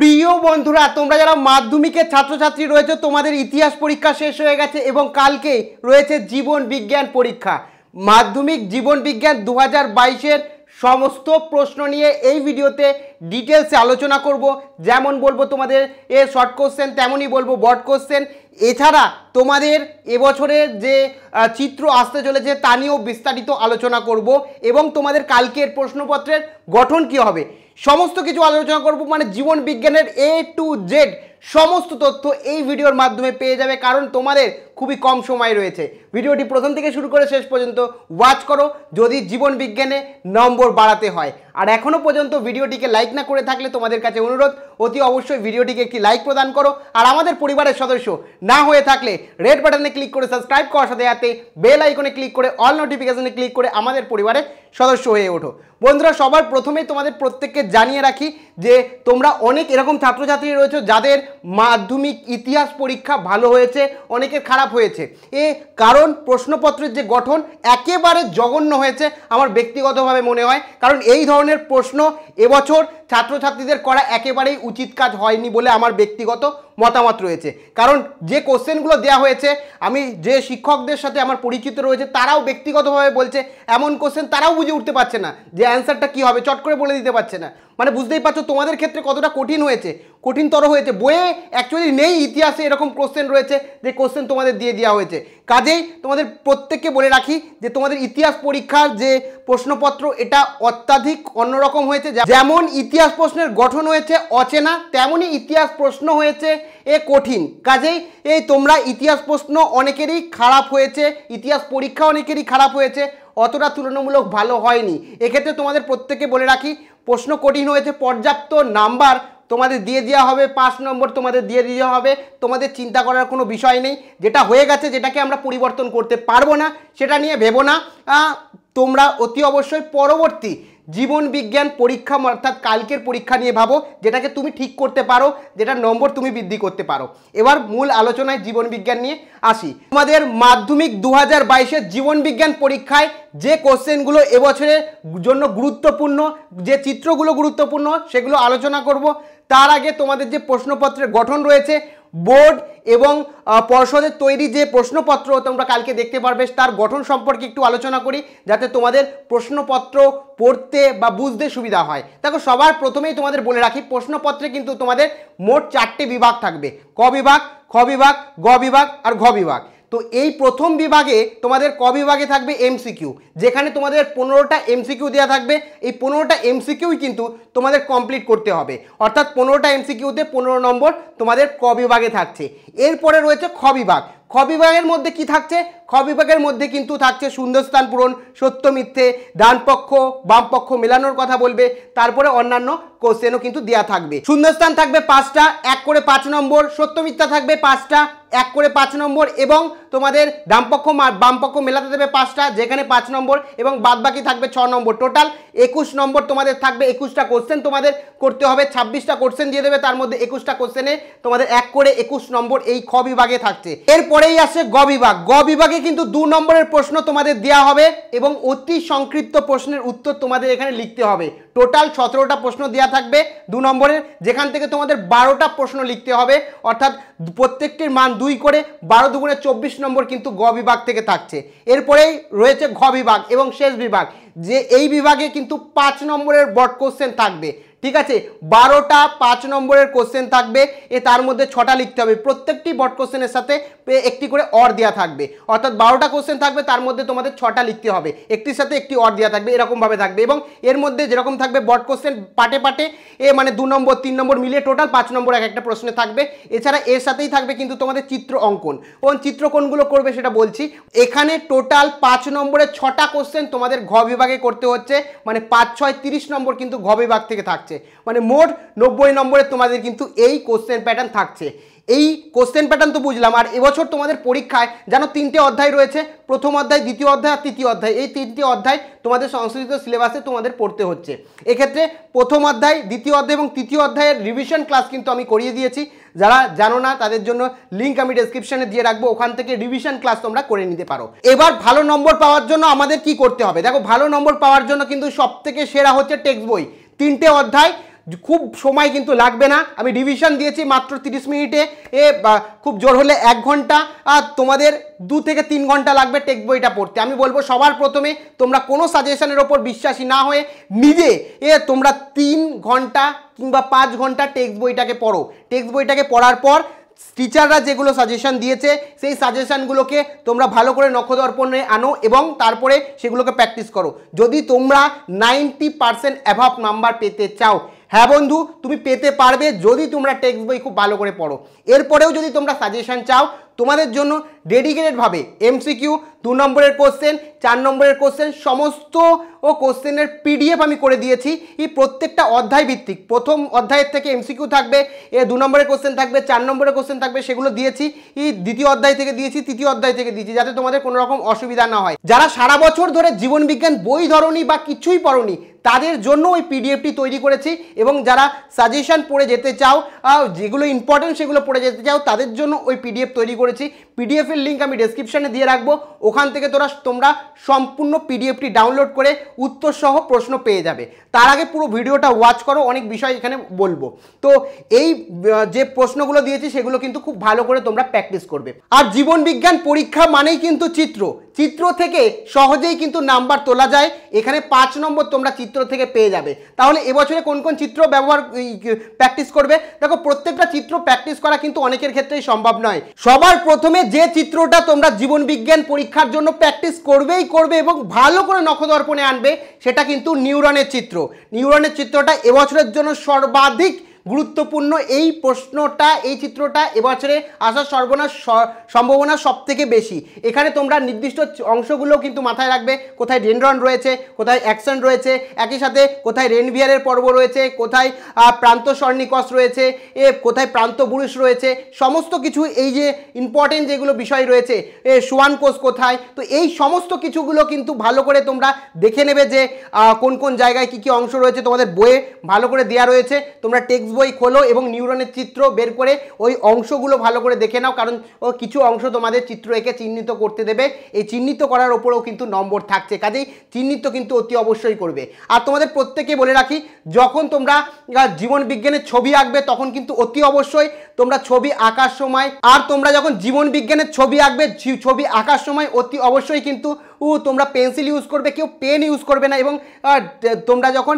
প্রিয় বন্ধুরা তোমরা যারা মাধ্যমিকের ছাত্রছাত্রী রয়েছে তোমাদের ইতিহাস পরীক্ষা শেষ হয়ে গেছে এবং কালকে রয়েছে জীবন বিজ্ঞান পরীক্ষা মাধ্যমিক জীবন বিজ্ঞান দু হাজার বাইশের সমস্ত প্রশ্ন নিয়ে এই ভিডিওতে ডিটেলসে আলোচনা করব যেমন বলবো তোমাদের এ শর্ট কোশ্চেন তেমনই বলবো বট কোশ্চেন এছাড়া তোমাদের এবছরের যে চিত্র আসতে চলেছে তা নিয়েও বিস্তারিত আলোচনা করব এবং তোমাদের কালকের প্রশ্নপত্রের গঠন কি হবে সমস্ত কিছু আলোচনা করব মানে জীবন বিজ্ঞানের এ টু জেড সমস্ত তথ্য এই ভিডিওর মাধ্যমে পেয়ে যাবে কারণ তোমাদের খুবই কম সময় রয়েছে ভিডিওটি প্রথম থেকে শুরু করে শেষ পর্যন্ত ওয়াচ করো যদি জীবন বিজ্ঞানে নম্বর বাড়াতে হয় আর এখনও পর্যন্ত ভিডিওটিকে লাইক না করে থাকলে তোমাদের কাছে অনুরোধ অতি অবশ্যই ভিডিওটিকে একটি লাইক প্রদান করো আর আমাদের পরিবারের সদস্য না হয়ে থাকলে রেড বাটনে ক্লিক করে সাবস্ক্রাইব করার সাথে সাথে বেল আইকনে ক্লিক করে অল নোটিফিকেশনে ক্লিক করে আমাদের পরিবারের সদস্য হয়ে ওঠো বন্ধুরা সবার প্রথমেই তোমাদের প্রত্যেককে জানিয়ে রাখি যে তোমরা অনেক এরকম ছাত্রছাত্রী রয়েছে যাদের মাধ্যমিক ইতিহাস পরীক্ষা ভালো হয়েছে অনেকের খারাপ হয়েছে এ কারণ প্রশ্নপত্রের যে গঠন একেবারে জঘন্য হয়েছে আমার ব্যক্তিগতভাবে মনে হয় কারণ এই ধরনের প্রশ্ন এবছর ছাত্রছাত্রীদের করা একেবারেই উচিত কাজ হয়নি বলে আমার ব্যক্তিগত মতামত রয়েছে কারণ যে কোশ্চেনগুলো দেওয়া হয়েছে আমি যে শিক্ষকদের সাথে আমার পরিচিত রয়েছে তারাও ব্যক্তিগতভাবে বলছে এমন কোশ্চেন তারাও বুঝে উঠতে পারছে না যে অ্যান্সারটা কী হবে চট করে বলে দিতে পারছে না মানে বুঝতেই পারছো তোমাদের ক্ষেত্রে কতটা কঠিন হয়েছে কঠিনতর হয়েছে বইয়ে অ্যাকচুয়ালি নেই ইতিহাসে এরকম কোশ্চেন রয়েছে যে কোশ্চেন তোমাদের দিয়ে দেওয়া হয়েছে কাজেই তোমাদের প্রত্যেককে বলে রাখি যে তোমাদের ইতিহাস পরীক্ষার যে প্রশ্নপত্র এটা অত্যাধিক অন্যরকম হয়েছে যেমন ইতিহাস প্রশ্নের গঠন হয়েছে অচেনা তেমনই ইতিহাস প্রশ্ন হয়েছে এ কঠিন কাজেই এই তোমরা ইতিহাস প্রশ্ন অনেকেরই খারাপ হয়েছে ইতিহাস পরীক্ষা অনেকেরই খারাপ হয়েছে অতটা তুলনামূলক ভালো হয়নি এক্ষেত্রে তোমাদের প্রত্যেকে বলে রাখি প্রশ্ন কঠিন হয়েছে পর্যাপ্ত নাম্বার তোমাদের দিয়ে দেওয়া হবে পাঁচ নম্বর তোমাদের দিয়ে দেওয়া হবে তোমাদের চিন্তা করার কোনো বিষয় নেই যেটা হয়ে গেছে যেটাকে আমরা পরিবর্তন করতে পারবো না সেটা নিয়ে ভেবো না তোমরা অতি অবশ্যই পরবর্তী জীবন বিজ্ঞান পরীক্ষা অর্থাৎ কালকের পরীক্ষা নিয়ে ভাবো যেটাকে তুমি ঠিক করতে পারো যেটা নম্বর তুমি বৃদ্ধি করতে পারো এবার মূল আলোচনায় জীবন বিজ্ঞান নিয়ে আসি তোমাদের মাধ্যমিক দু হাজার বাইশের জীবন বিজ্ঞান পরীক্ষায় যে কোশ্চেনগুলো এবছরের জন্য গুরুত্বপূর্ণ যে চিত্রগুলো গুরুত্বপূর্ণ সেগুলো আলোচনা করব তার আগে তোমাদের যে প্রশ্নপত্রের গঠন রয়েছে বোর্ড এবং পর্ষদের তৈরি যে প্রশ্নপত্র তোমরা কালকে দেখতে পারবে তার গঠন সম্পর্কে একটু আলোচনা করি যাতে তোমাদের প্রশ্নপত্র পড়তে বা বুঝতে সুবিধা হয় দেখো সবার প্রথমেই তোমাদের বলে রাখি প্রশ্নপত্রে কিন্তু তোমাদের মোট চারটে বিভাগ থাকবে ক বিভাগ খ বিভাগ গ বিভাগ আর ঘ বিভাগ তো এই প্রথম বিভাগে তোমাদের ক বিভাগে থাকবে এমসিকিউ যেখানে তোমাদের পনেরোটা এমসিকিউ দেওয়া থাকবে এই পনেরোটা এমসিকিউই কিন্তু তোমাদের কমপ্লিট করতে হবে অর্থাৎ পনেরোটা এমসিকিউতে পনেরো নম্বর তোমাদের ক বিভাগে থাকছে এরপরে রয়েছে খ বিভাগ খ বিভাগের মধ্যে কি থাকছে খ বিভাগের মধ্যে কিন্তু থাকছে সুন্দরস্থান পূরণ সত্য মিথ্যে ডানপক্ষ বামপক্ষ মেলানোর কথা বলবে তারপরে অন্যান্য কোশ্চেনও কিন্তু দেয়া থাকবে সুন্দরস্থান থাকবে পাঁচটা এক করে পাঁচ নম্বর সত্য মিথ্যা থাকবে পাঁচটা এক করে পাঁচ নম্বর এবং তোমাদের ডামপক্ষ বামপক্ষ মেলাতে দেবে পাঁচটা যেখানে পাঁচ নম্বর এবং বাদবাকি থাকবে ছ নম্বর টোটাল একুশ নম্বর তোমাদের থাকবে একুশটা কোশ্চেন তোমাদের করতে হবে ছাব্বিশটা কোশ্চেন দিয়ে দেবে তার মধ্যে একুশটা কোশ্চেনে তোমাদের এক করে একুশ নম্বর এই খ বিভাগে থাকছে এরপর পরেই আছে গ বিভাগ গ বিভাগে কিন্তু দু নম্বরের প্রশ্ন তোমাদের দেওয়া হবে এবং অতি সংক্ষিপ্ত প্রশ্নের উত্তর তোমাদের এখানে লিখতে হবে টোটাল সতেরোটা প্রশ্ন দেওয়া থাকবে দু নম্বরের যেখান থেকে তোমাদের বারোটা প্রশ্ন লিখতে হবে অর্থাৎ প্রত্যেকটির মান দুই করে বারো দুগুণে চব্বিশ নম্বর কিন্তু গ বিভাগ থেকে থাকছে এরপরেই রয়েছে ঘ বিভাগ এবং শেষ বিভাগ যে এই বিভাগে কিন্তু পাঁচ নম্বরের বট কোশ্চেন থাকবে ঠিক আছে বারোটা পাঁচ নম্বরের কোশ্চেন থাকবে এ তার মধ্যে ছটা লিখতে হবে প্রত্যেকটি বট কোশ্চেনের সাথে একটি করে অর দেওয়া থাকবে অর্থাৎ বারোটা কোশ্চেন থাকবে তার মধ্যে তোমাদের ছটা লিখতে হবে একটির সাথে একটি অর দেওয়া থাকবে এরকমভাবে থাকবে এবং এর মধ্যে যেরকম থাকবে বট কোশ্চেন পাটে পাটে এ মানে দু নম্বর তিন নম্বর মিলিয়ে টোটাল পাঁচ নম্বর এক একটা প্রশ্নে থাকবে এছাড়া এর সাথেই থাকবে কিন্তু তোমাদের চিত্র অঙ্কন কোন চিত্রকোণগুলো করবে সেটা বলছি এখানে টোটাল পাঁচ নম্বরের ছটা কোশ্চেন তোমাদের ঘ বিভাগে করতে হচ্ছে মানে পাঁচ ছয় তিরিশ নম্বর কিন্তু ঘ বিভাগ থেকে থাকছে থাকছে মানে মোট নব্বই নম্বরের তোমাদের কিন্তু এই কোশ্চেন প্যাটার্ন থাকছে এই কোশ্চেন প্যাটার্ন তো বুঝলাম আর এবছর তোমাদের পরীক্ষায় যেন তিনটে অধ্যায় রয়েছে প্রথম অধ্যায় দ্বিতীয় অধ্যায় আর তৃতীয় অধ্যায় এই তিনটি অধ্যায় তোমাদের সংশোধিত সিলেবাসে তোমাদের পড়তে হচ্ছে এক্ষেত্রে প্রথম অধ্যায় দ্বিতীয় অধ্যায় এবং তৃতীয় অধ্যায়ের রিভিশন ক্লাস কিন্তু আমি করিয়ে দিয়েছি যারা জানো না তাদের জন্য লিঙ্ক আমি ডেসক্রিপশনে দিয়ে রাখবো ওখান থেকে রিভিশন ক্লাস তোমরা করে নিতে পারো এবার ভালো নম্বর পাওয়ার জন্য আমাদের কি করতে হবে দেখো ভালো নম্বর পাওয়ার জন্য কিন্তু সবথেকে সেরা হচ্ছে টেক্সট বই তিনটে অধ্যায় খুব সময় কিন্তু লাগবে না আমি ডিভিশন দিয়েছি মাত্র 30 মিনিটে এ খুব জোর হলে এক ঘন্টা আর তোমাদের দু থেকে তিন ঘন্টা লাগবে টেক্সট বইটা পড়তে আমি বলবো সবার প্রথমে তোমরা কোনো সাজেশনের ওপর বিশ্বাসী না হয়ে নিজে এ তোমরা তিন ঘন্টা কিংবা পাঁচ ঘন্টা টেক্সট বইটাকে পড়ো টেক্সট বইটাকে পড়ার পর টিচাররা যেগুলো সাজেশান দিয়েছে সেই সাজেশানগুলোকে তোমরা ভালো করে নক্ষদর্পণে আনো এবং তারপরে সেগুলোকে প্র্যাকটিস করো যদি তোমরা নাইনটি পারসেন্ট অ্যাভাব নাম্বার পেতে চাও হ্যাঁ বন্ধু তুমি পেতে পারবে যদি তোমরা টেক্সট বই খুব ভালো করে পড়ো এরপরেও যদি তোমরা সাজেশান চাও তোমাদের জন্য ডেডিকেটেডভাবে এমসিকিউ দু নম্বরের কোশ্চেন চার নম্বরের কোশ্চেন সমস্ত ও কোশ্চেনের পিডিএফ আমি করে দিয়েছি এই প্রত্যেকটা অধ্যায় ভিত্তিক প্রথম অধ্যায়ের থেকে এমসিকিউ থাকবে এ দু নম্বরের কোশ্চেন থাকবে চার নম্বরের কোশ্চেন থাকবে সেগুলো দিয়েছি এই দ্বিতীয় অধ্যায় থেকে দিয়েছি তৃতীয় অধ্যায় থেকে দিয়েছি যাতে তোমাদের কোনো রকম অসুবিধা না হয় যারা সারা বছর ধরে জীবনবিজ্ঞান বই ধরনি বা কিছুই পড়নি তাদের জন্য ওই পিডিএফটি তৈরি করেছি এবং যারা সাজেশন পড়ে যেতে চাও যেগুলো ইম্পর্টেন্ট সেগুলো পড়ে যেতে চাও তাদের জন্য ওই পিডিএফ তৈরি করে করেছি পিডিএফের লিঙ্ক আমি ডেসক্রিপশানে দিয়ে রাখবো ওখান থেকে তোরা তোমরা সম্পূর্ণ পিডিএফটি ডাউনলোড করে উত্তরসহ প্রশ্ন পেয়ে যাবে তার আগে পুরো ভিডিওটা ওয়াচ করো অনেক বিষয় এখানে বলবো তো এই যে প্রশ্নগুলো দিয়েছি সেগুলো কিন্তু খুব ভালো করে তোমরা প্র্যাকটিস করবে আর জীবন বিজ্ঞান পরীক্ষা মানেই কিন্তু চিত্র চিত্র থেকে সহজেই কিন্তু নাম্বার তোলা যায় এখানে পাঁচ নম্বর তোমরা চিত্র থেকে পেয়ে যাবে তাহলে এবছরে কোন কোন চিত্র ব্যবহার প্র্যাকটিস করবে দেখো প্রত্যেকটা চিত্র প্র্যাকটিস করা কিন্তু অনেকের ক্ষেত্রেই সম্ভব নয় সবার প্রথমে যে চিত্রটা তোমরা জীবন বিজ্ঞান পরীক্ষার জন্য প্র্যাকটিস করবেই করবে এবং ভালো করে নখদর্পণে আনবে সেটা কিন্তু নিউরনের চিত্র নিউরনের চিত্রটা এবছরের জন্য সর্বাধিক গুরুত্বপূর্ণ এই প্রশ্নটা এই চিত্রটা এবছরে আসার সর্বনাশ সম্ভাবনা সবথেকে বেশি এখানে তোমরা নির্দিষ্ট অংশগুলো কিন্তু মাথায় রাখবে কোথায় ডেনরন রয়েছে কোথায় অ্যাকশন রয়েছে একই সাথে কোথায় রেনভিয়ারের পর্ব রয়েছে কোথায় প্রান্ত স্বর্ণিকস রয়েছে এ কোথায় প্রান্ত পুরুষ রয়েছে সমস্ত কিছু এই যে ইম্পর্টেন্ট যেগুলো বিষয় রয়েছে এ সোয়ান কোষ কোথায় তো এই সমস্ত কিছুগুলো কিন্তু ভালো করে তোমরা দেখে নেবে যে কোন কোন জায়গায় কি কি অংশ রয়েছে তোমাদের বইয়ে ভালো করে দেওয়া রয়েছে তোমরা টেক্সট টেক্সটবই বই খোলো এবং নিউরনের চিত্র বের করে ওই অংশগুলো ভালো করে দেখে নাও কারণ ও কিছু অংশ তোমাদের চিত্র একে চিহ্নিত করতে দেবে এই চিহ্নিত করার ওপরেও কিন্তু নম্বর থাকছে কাজেই চিহ্নিত কিন্তু অতি অবশ্যই করবে আর তোমাদের প্রত্যেকে বলে রাখি যখন তোমরা জীবন বিজ্ঞানের ছবি আঁকবে তখন কিন্তু অতি অবশ্যই তোমরা ছবি আঁকার সময় আর তোমরা যখন জীবন বিজ্ঞানের ছবি আঁকবে ছবি আঁকার সময় অতি অবশ্যই কিন্তু ও তোমরা পেন্সিল ইউজ করবে কেউ পেন ইউজ করবে না এবং তোমরা যখন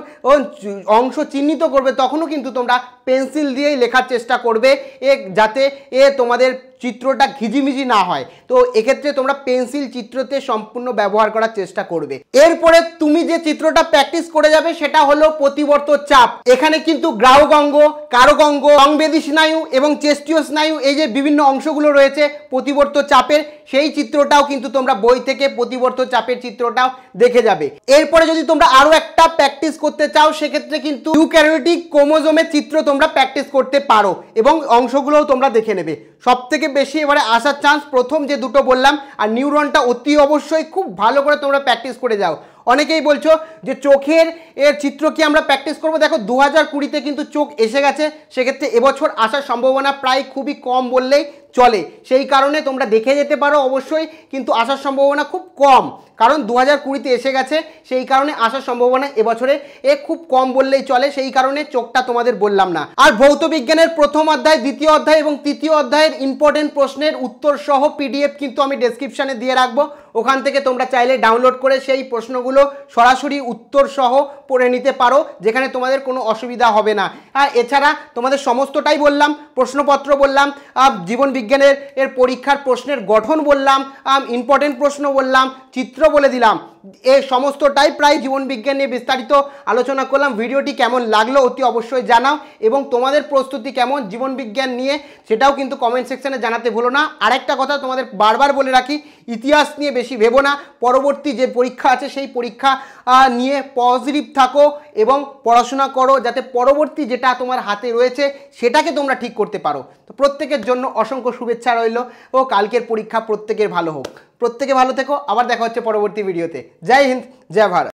অংশ চিহ্নিত করবে তখনও কিন্তু তোমরা পেন্সিল দিয়েই লেখার চেষ্টা করবে এ যাতে এ তোমাদের চিত্রটা ঘিজিমিজি না হয় তো এক্ষেত্রে তোমরা পেন্সিল চিত্রতে সম্পূর্ণ ব্যবহার করার চেষ্টা করবে এরপরে তুমি যে চিত্রটা প্র্যাকটিস করে যাবে সেটা হলো প্রতিবর্ত চাপ এখানে কিন্তু গ্রাহগঙ্গ কারকঙ্গ সংবেদী স্নায়ু এবং চেষ্টীয় স্নায়ু এই যে বিভিন্ন অংশগুলো রয়েছে প্রতিবর্ত চাপের সেই চিত্রটাও কিন্তু তোমরা বই থেকে প্রতিবর্ত চাপের চিত্রটাও দেখে যাবে এরপরে যদি তোমরা আরও একটা প্র্যাকটিস করতে চাও সেক্ষেত্রে কিন্তু ইউক্যারিওটিক ক্রোমোজোমের চিত্র তোমরা প্র্যাকটিস করতে পারো এবং অংশগুলোও তোমরা দেখে নেবে সব থেকে বেশি এবারে আসার চান্স প্রথম যে দুটো বললাম আর নিউরনটা অতি অবশ্যই খুব ভালো করে তোমরা প্র্যাকটিস করে যাও অনেকেই বলছো যে চোখের এর চিত্র কি আমরা প্র্যাকটিস করব দেখো দু হাজার কুড়িতে কিন্তু চোখ এসে গেছে সেক্ষেত্রে এবছর আসার সম্ভাবনা প্রায় খুবই কম বললেই চলে সেই কারণে তোমরা দেখে যেতে পারো অবশ্যই কিন্তু আসার সম্ভাবনা খুব কম কারণ দু হাজার কুড়িতে এসে গেছে সেই কারণে আসার সম্ভাবনা এবছরে এ খুব কম বললেই চলে সেই কারণে চোখটা তোমাদের বললাম না আর ভৌত বিজ্ঞানের প্রথম অধ্যায় দ্বিতীয় অধ্যায় এবং তৃতীয় অধ্যায়ের ইম্পর্টেন্ট প্রশ্নের উত্তর সহ পিডিএফ কিন্তু আমি ডেসক্রিপশানে দিয়ে রাখবো ওখান থেকে তোমরা চাইলে ডাউনলোড করে সেই প্রশ্নগুলো সরাসরি উত্তর সহ পড়ে নিতে পারো যেখানে তোমাদের কোনো অসুবিধা হবে না আর এছাড়া তোমাদের সমস্তটাই বললাম প্রশ্নপত্র বললাম জীবন বিজ্ঞানের এর পরীক্ষার প্রশ্নের গঠন বললাম ইম্পর্টেন্ট প্রশ্ন বললাম চিত্র বলে দিলাম এ সমস্তটাই প্রায় জীবন বিজ্ঞান নিয়ে বিস্তারিত আলোচনা করলাম ভিডিওটি কেমন লাগলো অতি অবশ্যই জানাও এবং তোমাদের প্রস্তুতি কেমন জীবন বিজ্ঞান নিয়ে সেটাও কিন্তু কমেন্ট সেকশানে জানাতে ভুলো না আরেকটা কথা তোমাদের বারবার বলে রাখি ইতিহাস নিয়ে বেশি ভেবো না পরবর্তী যে পরীক্ষা আছে সেই পরীক্ষা নিয়ে পজিটিভ থাকো এবং পড়াশোনা করো যাতে পরবর্তী যেটা তোমার হাতে রয়েছে সেটাকে তোমরা ঠিক করতে পারো তো প্রত্যেকের জন্য অসংখ্য শুভেচ্ছা রইল ও কালকের পরীক্ষা প্রত্যেকের ভালো হোক প্রত্যেকে ভালো থেকো আবার দেখা হচ্ছে পরবর্তী ভিডিওতে জয় হিন্দ জয় ভারত